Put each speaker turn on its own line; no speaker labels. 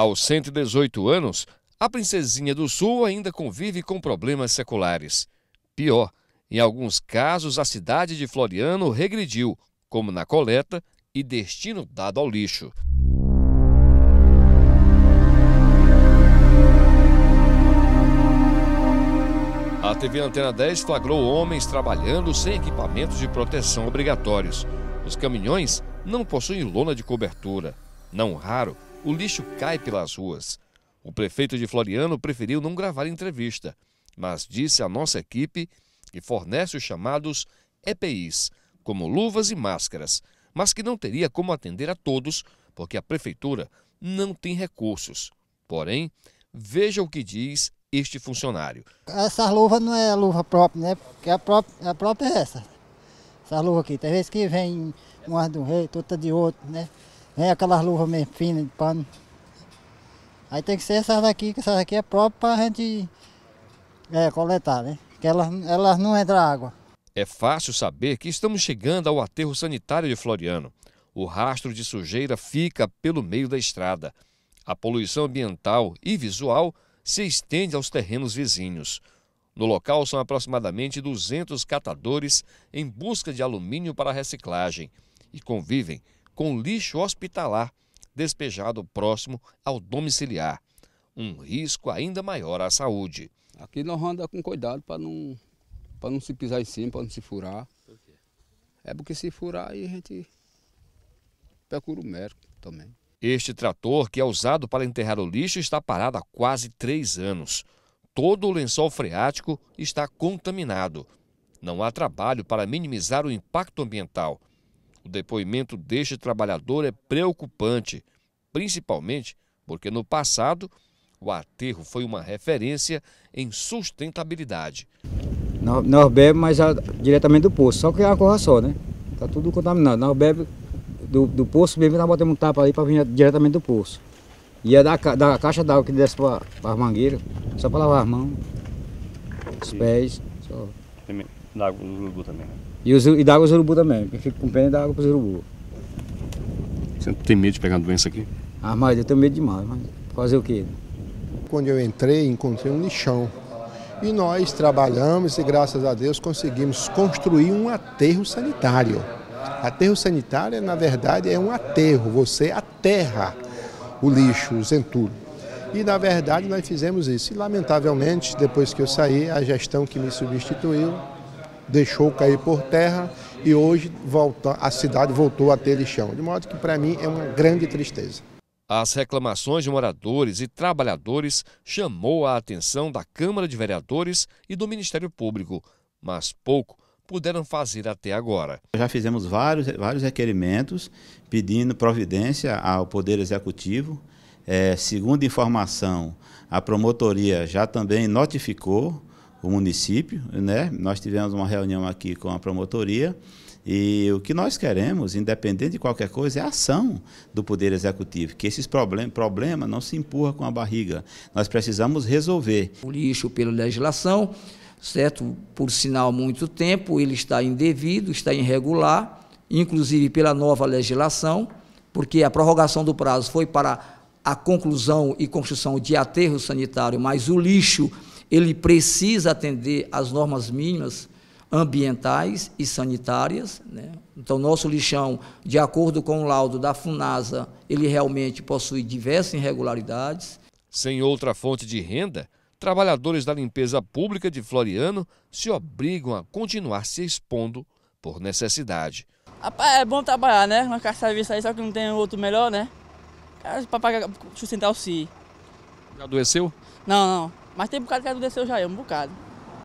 Aos 118 anos, a princesinha do Sul ainda convive com problemas seculares. Pior, em alguns casos a cidade de Floriano regrediu, como na coleta e destino dado ao lixo. A TV Antena 10 flagrou homens trabalhando sem equipamentos de proteção obrigatórios. Os caminhões não possuem lona de cobertura. Não raro, o lixo cai pelas ruas. O prefeito de Floriano preferiu não gravar entrevista, mas disse à nossa equipe que fornece os chamados EPIs, como luvas e máscaras, mas que não teria como atender a todos, porque a prefeitura não tem recursos. Porém, veja o que diz este funcionário. Essa luva não é luva própria, né? Porque a própria, a própria é essa. Essa luva aqui. Tem vezes que vem uma do rei outra de outro, né? é aquelas luvas meio finas de pano. Aí tem que ser essas daqui, que essas daqui é própria para a gente é, coletar, né? Que elas, elas não entram é água. É fácil saber que estamos chegando ao aterro sanitário de Floriano. O rastro de sujeira fica pelo meio da estrada. A poluição ambiental e visual se estende aos terrenos vizinhos. No local são aproximadamente 200 catadores em busca de alumínio para reciclagem e convivem com lixo hospitalar despejado próximo ao domiciliar, um risco ainda maior à saúde. Aqui nós vamos andar com cuidado para não, para não se pisar em cima, para não se furar. É porque se furar aí a gente procura o médico também. Este trator, que é usado para enterrar o lixo, está parado há quase três anos. Todo o lençol freático está contaminado. Não há trabalho para minimizar o impacto ambiental. O depoimento deste trabalhador é preocupante, principalmente porque no passado o aterro foi uma referência em sustentabilidade. Nós, nós bebemos, mas diretamente do poço, só que é uma corra só, né? Está tudo contaminado. Nós bebemos do, do poço, mesmo nós botamos um tapa ali para vir diretamente do poço. E é da, da caixa d'água que desce para a mangueira, só para lavar as mãos, os pés. Só da água dos urubu também. Né? E, os, e da água dos urubu também, quem fica com pena é da água para os urubu. Você tem medo de pegar uma doença aqui? Ah, mas eu tenho medo demais, mas fazer o quê? Quando eu entrei, encontrei um lixão. E nós trabalhamos e graças a Deus conseguimos construir um aterro sanitário. Aterro sanitário, na verdade, é um aterro, você aterra o lixo, os entulhos. E na verdade nós fizemos isso. E lamentavelmente, depois que eu saí, a gestão que me substituiu deixou cair por terra e hoje volta, a cidade voltou a ter lixão. De modo que, para mim, é uma grande tristeza. As reclamações de moradores e trabalhadores chamou a atenção da Câmara de Vereadores e do Ministério Público, mas pouco puderam fazer até agora. Já fizemos vários, vários requerimentos pedindo providência ao Poder Executivo. É, segundo informação, a promotoria já também notificou o município, né? Nós tivemos uma reunião aqui com a promotoria e o que nós queremos, independente de qualquer coisa, é a ação do Poder Executivo, que esses problemas problema não se empurra com a barriga. Nós precisamos resolver. O lixo pela legislação, certo? Por sinal, muito tempo, ele está indevido, está irregular, inclusive pela nova legislação, porque a prorrogação do prazo foi para a conclusão e construção de aterro sanitário, mas o lixo ele precisa atender às normas mínimas ambientais e sanitárias. Né? Então, nosso lixão, de acordo com o laudo da FUNASA, ele realmente possui diversas irregularidades. Sem outra fonte de renda, trabalhadores da limpeza pública de Floriano se obrigam a continuar se expondo por necessidade. É bom trabalhar, né? Uma carta vista aí, só que não tem outro melhor, né? Para pagar, sustentar o si. Já adoeceu? Não, não. Mas tem um bocado que agradeceu já, é um bocado.